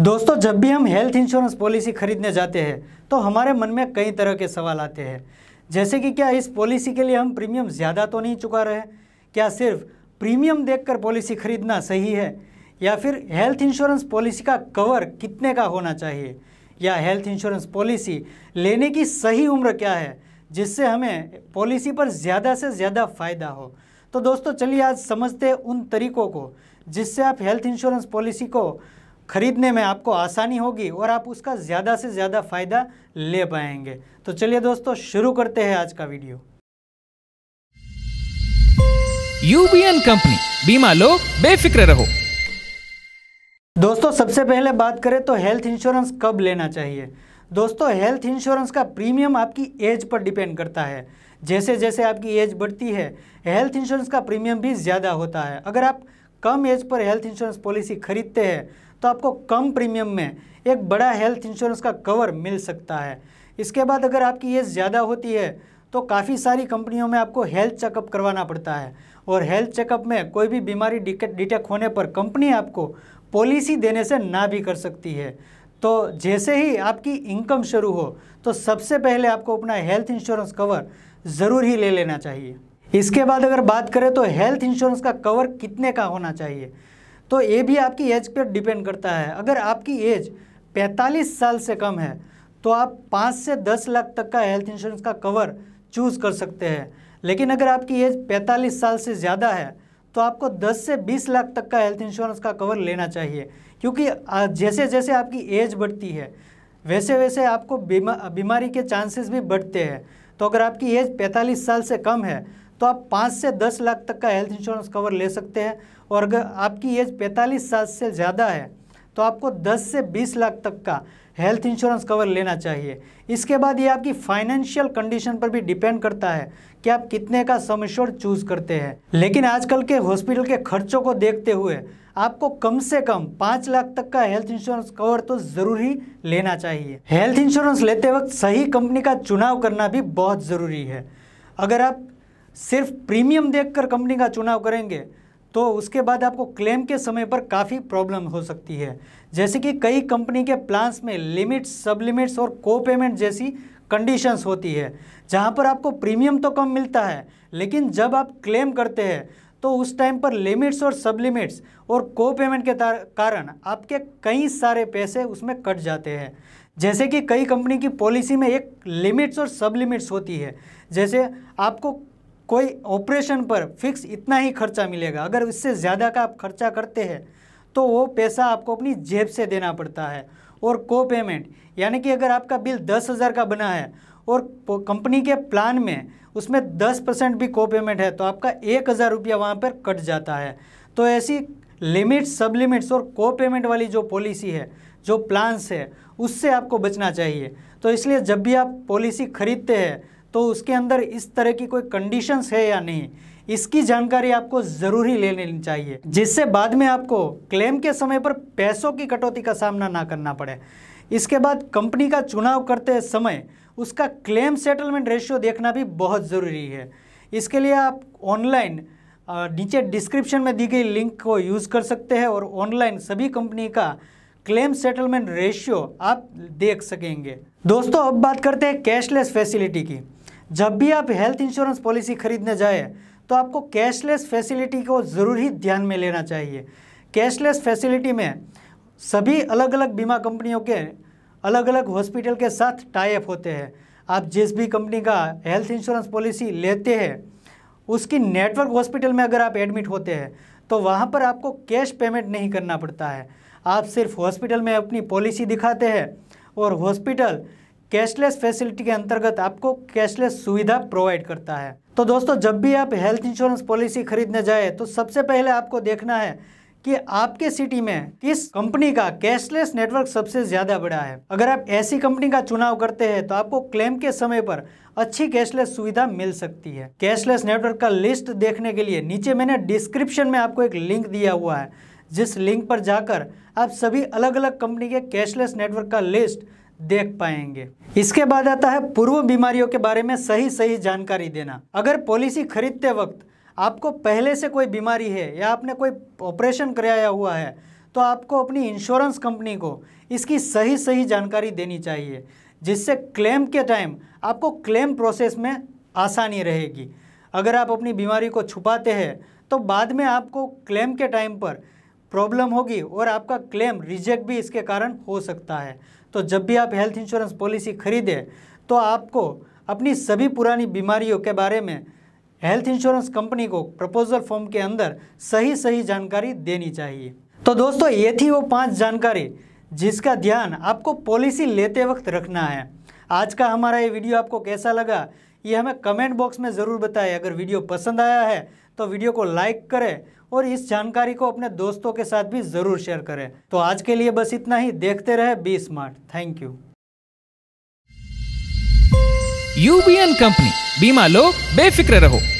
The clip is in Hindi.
दोस्तों जब भी हम हेल्थ इंश्योरेंस पॉलिसी खरीदने जाते हैं तो हमारे मन में कई तरह के सवाल आते हैं जैसे कि क्या इस पॉलिसी के लिए हम प्रीमियम ज़्यादा तो नहीं चुका रहे क्या सिर्फ प्रीमियम देखकर पॉलिसी खरीदना सही है या फिर हेल्थ इंश्योरेंस पॉलिसी का कवर कितने का होना चाहिए या हेल्थ इंश्योरेंस पॉलिसी लेने की सही उम्र क्या है जिससे हमें पॉलिसी पर ज़्यादा से ज़्यादा फ़ायदा हो तो दोस्तों चलिए आज समझते हैं उन तरीकों को जिससे आप हेल्थ इंश्योरेंस पॉलिसी को ख़रीदने में आपको आसानी होगी और आप उसका ज़्यादा से ज़्यादा फ़ायदा ले पाएंगे तो चलिए दोस्तों शुरू करते हैं आज का वीडियो यूबीएन कंपनी बीमा लो बेफिक्र रहो दोस्तों सबसे पहले बात करें तो हेल्थ इंश्योरेंस कब लेना चाहिए दोस्तों हेल्थ इंश्योरेंस का प्रीमियम आपकी एज पर डिपेंड करता है जैसे जैसे आपकी एज बढ़ती है हेल्थ इंश्योरेंस का प्रीमियम भी ज़्यादा होता है अगर आप कम एज पर हेल्थ इंश्योरेंस पॉलिसी खरीदते हैं तो आपको कम प्रीमियम में एक बड़ा हेल्थ इंश्योरेंस का कवर मिल सकता है इसके बाद अगर आपकी एज ज़्यादा होती है तो काफ़ी सारी कंपनियों में आपको हेल्थ चेकअप करवाना पड़ता है और हेल्थ चेकअप में कोई भी बीमारी डिटेक्ट होने पर कंपनी आपको पॉलिसी देने से ना भी कर सकती है तो जैसे ही आपकी इनकम शुरू हो तो सबसे पहले आपको अपना हेल्थ इंश्योरेंस कवर ज़रूर ही ले लेना चाहिए इसके बाद अगर बात करें तो हेल्थ इंश्योरेंस का कवर कितने का होना चाहिए तो ये भी आपकी एज पर डिपेंड करता है अगर आपकी एज 45 साल से कम है तो आप 5 से 10 लाख तक का हेल्थ इंश्योरेंस का कवर चूज़ कर सकते हैं लेकिन अगर आपकी एज 45 साल से ज़्यादा है तो आपको 10 से 20 लाख तक का हेल्थ इंश्योरेंस का कवर लेना चाहिए क्योंकि जैसे जैसे आपकी एज बढ़ती है वैसे वैसे आपको बीमा बीमारी के चांसेस भी बढ़ते हैं तो अगर आपकी एज 45 साल से कम है तो आप पाँच से दस लाख तक का हेल्थ इंश्योरेंस कवर ले सकते हैं और अगर आपकी एज पैंतालीस साल से ज़्यादा है तो आपको 10 से 20 लाख तक का हेल्थ इंश्योरेंस कवर लेना चाहिए इसके बाद ये आपकी फाइनेंशियल कंडीशन पर भी डिपेंड करता है कि आप कितने का सम इंश्योर चूज़ करते हैं लेकिन आजकल के हॉस्पिटल के खर्चों को देखते हुए आपको कम से कम पाँच लाख तक का हेल्थ इंश्योरेंस कवर तो ज़रूर ही लेना चाहिए हेल्थ इंश्योरेंस लेते वक्त सही कंपनी का चुनाव करना भी बहुत ज़रूरी है अगर आप सिर्फ प्रीमियम देखकर कंपनी का चुनाव करेंगे तो उसके बाद आपको क्लेम के समय पर काफ़ी प्रॉब्लम हो सकती है जैसे कि कई कंपनी के प्लान्स में लिमिट्स सब लिमिट्स और को पेमेंट जैसी कंडीशंस होती है जहाँ पर आपको प्रीमियम तो कम मिलता है लेकिन जब आप क्लेम करते हैं तो उस टाइम पर लिमिट्स और सब लिमिट्स और को पेमेंट के कारण आपके कई सारे पैसे उसमें कट जाते हैं जैसे कि कई कंपनी की पॉलिसी में एक लिमिट्स और सब लिमिट्स होती है जैसे आपको कोई ऑपरेशन पर फिक्स इतना ही खर्चा मिलेगा अगर इससे ज़्यादा का आप खर्चा करते हैं तो वो पैसा आपको अपनी जेब से देना पड़ता है और को पेमेंट यानी कि अगर आपका बिल दस हज़ार का बना है और कंपनी के प्लान में उसमें दस परसेंट भी को पेमेंट है तो आपका एक हज़ार रुपया वहाँ पर कट जाता है तो ऐसी लिमिट्स सब लिमिट्स और को पेमेंट वाली जो पॉलिसी है जो प्लान्स है उससे आपको बचना चाहिए तो इसलिए जब भी आप पॉलिसी खरीदते हैं तो उसके अंदर इस तरह की कोई कंडीशंस है या नहीं इसकी जानकारी आपको ज़रूरी ले लेनी चाहिए जिससे बाद में आपको क्लेम के समय पर पैसों की कटौती का सामना ना करना पड़े इसके बाद कंपनी का चुनाव करते समय उसका क्लेम सेटलमेंट रेशियो देखना भी बहुत ज़रूरी है इसके लिए आप ऑनलाइन नीचे डिस्क्रिप्शन में दी गई लिंक को यूज़ कर सकते हैं और ऑनलाइन सभी कंपनी का क्लेम सेटलमेंट रेशियो आप देख सकेंगे दोस्तों अब बात करते हैं कैशलेस फैसिलिटी की जब भी आप हेल्थ इंश्योरेंस पॉलिसी खरीदने जाए तो आपको कैशलेस फैसिलिटी को ज़रूर ही ध्यान में लेना चाहिए कैशलेस फैसिलिटी में सभी अलग अलग बीमा कंपनियों के अलग अलग हॉस्पिटल के साथ टाइप होते हैं आप जिस भी कंपनी का हेल्थ इंश्योरेंस पॉलिसी लेते हैं उसकी नेटवर्क हॉस्पिटल में अगर आप एडमिट होते हैं तो वहाँ पर आपको कैश पेमेंट नहीं करना पड़ता है आप सिर्फ हॉस्पिटल में अपनी पॉलिसी दिखाते हैं और हॉस्पिटल कैशलेस फैसिलिटी के अंतर्गत आपको कैशलेस सुविधा प्रोवाइड करता है तो दोस्तों जब भी आप हेल्थ इंश्योरेंस पॉलिसी खरीदने जाए तो सबसे पहले आपको देखना है कि आपके सिटी में किस कंपनी का कैशलेस नेटवर्क सबसे ज़्यादा बड़ा है अगर आप ऐसी कंपनी का चुनाव करते हैं तो आपको क्लेम के समय पर अच्छी कैशलेस सुविधा मिल सकती है कैशलेस नेटवर्क का लिस्ट देखने के लिए नीचे मैंने डिस्क्रिप्शन में आपको एक लिंक दिया हुआ है जिस लिंक पर जाकर आप सभी अलग अलग कंपनी के कैशलेस नेटवर्क का लिस्ट देख पाएंगे इसके बाद आता है पूर्व बीमारियों के बारे में सही सही जानकारी देना अगर पॉलिसी खरीदते वक्त आपको पहले से कोई बीमारी है या आपने कोई ऑपरेशन कराया हुआ है तो आपको अपनी इंश्योरेंस कंपनी को इसकी सही सही जानकारी देनी चाहिए जिससे क्लेम के टाइम आपको क्लेम प्रोसेस में आसानी रहेगी अगर आप अपनी बीमारी को छुपाते हैं तो बाद में आपको क्लेम के टाइम पर प्रॉब्लम होगी और आपका क्लेम रिजेक्ट भी इसके कारण हो सकता है तो जब भी आप हेल्थ इंश्योरेंस पॉलिसी खरीदें तो आपको अपनी सभी पुरानी बीमारियों के बारे में हेल्थ इंश्योरेंस कंपनी को प्रपोजल फॉर्म के अंदर सही सही जानकारी देनी चाहिए तो दोस्तों ये थी वो पांच जानकारी जिसका ध्यान आपको पॉलिसी लेते वक्त रखना है आज का हमारा ये वीडियो आपको कैसा लगा ये हमें कमेंट बॉक्स में ज़रूर बताएं अगर वीडियो पसंद आया है तो वीडियो को लाइक करें और इस जानकारी को अपने दोस्तों के साथ भी ज़रूर शेयर करें तो आज के लिए बस इतना ही देखते रहे be smart thank you UBN company बीमा लो बेफिक्र रहो